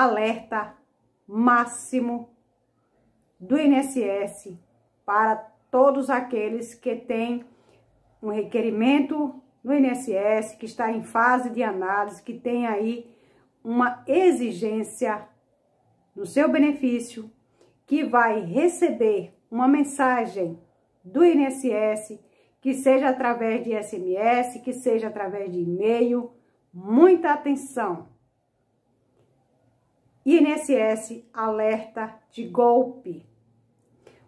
alerta máximo do INSS para todos aqueles que têm um requerimento no INSS, que está em fase de análise, que tem aí uma exigência no seu benefício, que vai receber uma mensagem do INSS, que seja através de SMS, que seja através de e-mail. Muita atenção! INSS alerta de golpe.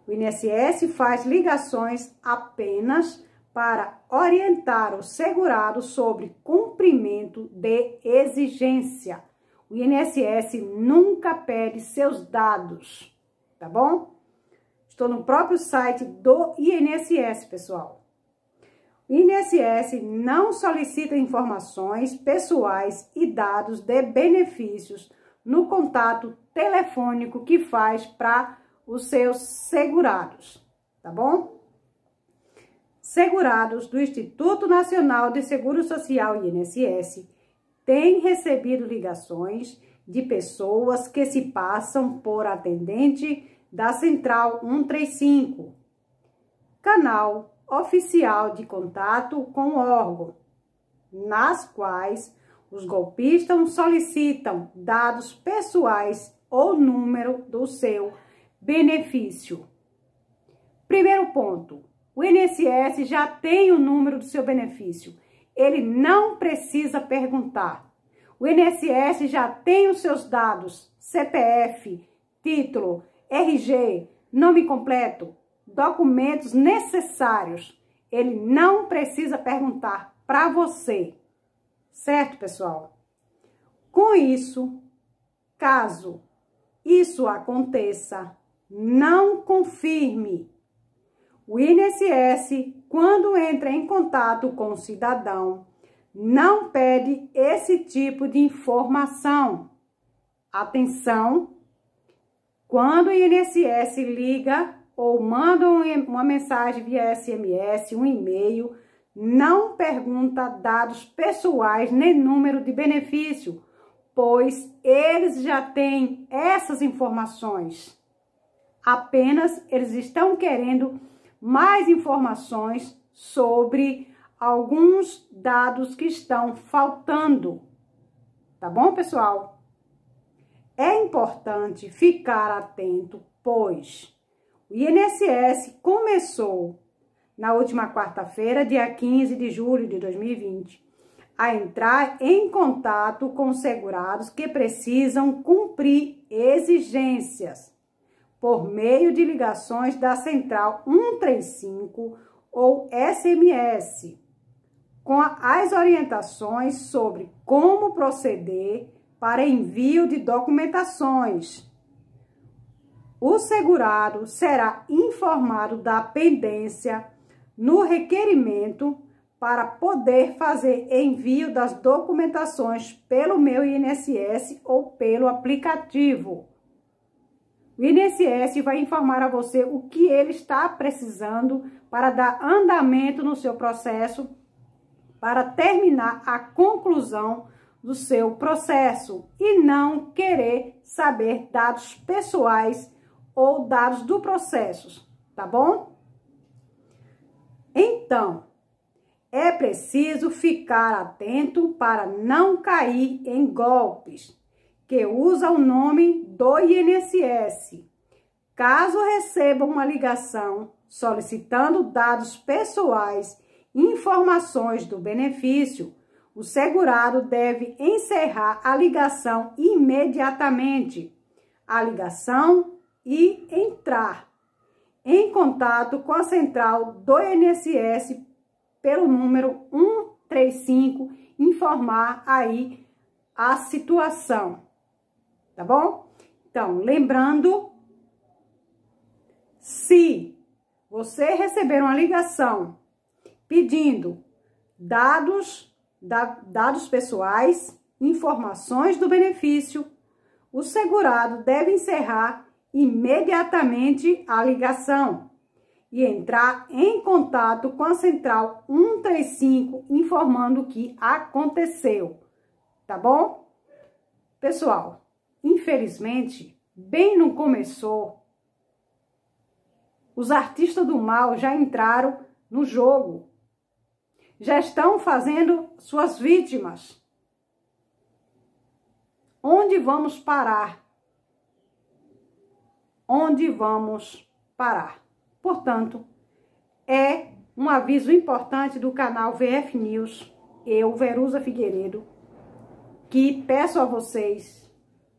O INSS faz ligações apenas para orientar o segurado sobre cumprimento de exigência. O INSS nunca pede seus dados, tá bom? Estou no próprio site do INSS, pessoal. O INSS não solicita informações pessoais e dados de benefícios no contato telefônico que faz para os seus segurados, tá bom? Segurados do Instituto Nacional de Seguro Social INSS têm recebido ligações de pessoas que se passam por atendente da Central 135, canal oficial de contato com o órgão, nas quais os golpistas solicitam dados pessoais ou número do seu benefício. Primeiro ponto, o INSS já tem o número do seu benefício. Ele não precisa perguntar. O INSS já tem os seus dados, CPF, título, RG, nome completo, documentos necessários. Ele não precisa perguntar para você. Certo, pessoal? Com isso, caso isso aconteça, não confirme. O INSS, quando entra em contato com o cidadão, não pede esse tipo de informação. Atenção! Quando o INSS liga ou manda uma mensagem via SMS, um e-mail, não pergunta dados pessoais nem número de benefício, pois eles já têm essas informações. Apenas eles estão querendo mais informações sobre alguns dados que estão faltando. Tá bom, pessoal? É importante ficar atento, pois o INSS começou na última quarta-feira, dia 15 de julho de 2020, a entrar em contato com segurados que precisam cumprir exigências por meio de ligações da Central 135 ou SMS, com as orientações sobre como proceder para envio de documentações. O segurado será informado da pendência no requerimento para poder fazer envio das documentações pelo meu INSS ou pelo aplicativo. O INSS vai informar a você o que ele está precisando para dar andamento no seu processo, para terminar a conclusão do seu processo e não querer saber dados pessoais ou dados do processo, tá bom? Então, é preciso ficar atento para não cair em golpes que usa o nome do INSS. Caso receba uma ligação solicitando dados pessoais e informações do benefício, o segurado deve encerrar a ligação imediatamente. A ligação e entrar em contato com a central do INSS pelo número 135, informar aí a situação, tá bom? Então, lembrando, se você receber uma ligação pedindo dados, da, dados pessoais, informações do benefício, o segurado deve encerrar imediatamente a ligação e entrar em contato com a central 135 informando o que aconteceu, tá bom? Pessoal, infelizmente, bem não começou, os artistas do mal já entraram no jogo, já estão fazendo suas vítimas. Onde vamos parar? onde vamos parar. Portanto, é um aviso importante do canal VF News, eu, Verusa Figueiredo, que peço a vocês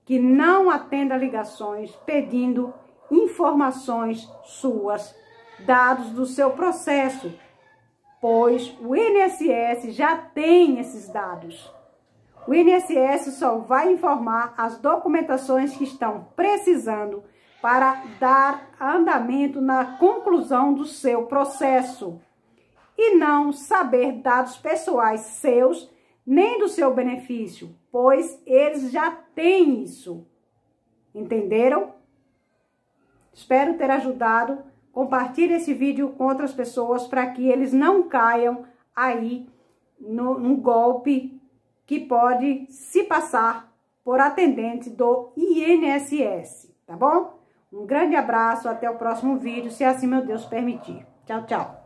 que não atenda ligações pedindo informações suas, dados do seu processo, pois o INSS já tem esses dados. O INSS só vai informar as documentações que estão precisando para dar andamento na conclusão do seu processo e não saber dados pessoais seus nem do seu benefício, pois eles já têm isso. Entenderam? Espero ter ajudado. Compartilhe esse vídeo com outras pessoas para que eles não caiam aí no, golpe que pode se passar por atendente do INSS, tá bom? Um grande abraço, até o próximo vídeo, se assim meu Deus permitir. Tchau, tchau.